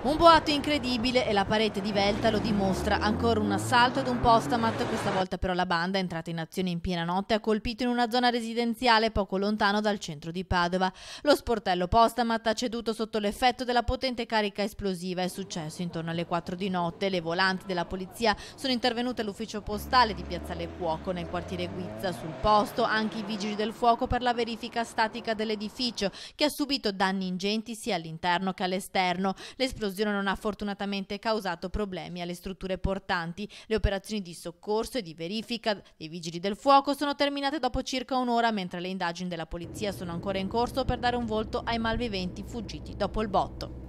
Un boato incredibile e la parete di Velta lo dimostra, ancora un assalto ed un postamat, questa volta però la banda, entrata in azione in piena notte, ha colpito in una zona residenziale poco lontano dal centro di Padova. Lo sportello postamat ha ceduto sotto l'effetto della potente carica esplosiva, è successo intorno alle 4 di notte, le volanti della polizia sono intervenute all'ufficio postale di Piazzale Cuoco nel quartiere Guizza, sul posto anche i vigili del fuoco per la verifica statica dell'edificio che ha subito danni ingenti sia all'interno che all'esterno. L'esplosione L'esplosione non ha fortunatamente causato problemi alle strutture portanti. Le operazioni di soccorso e di verifica dei vigili del fuoco sono terminate dopo circa un'ora, mentre le indagini della polizia sono ancora in corso per dare un volto ai malviventi fuggiti dopo il botto.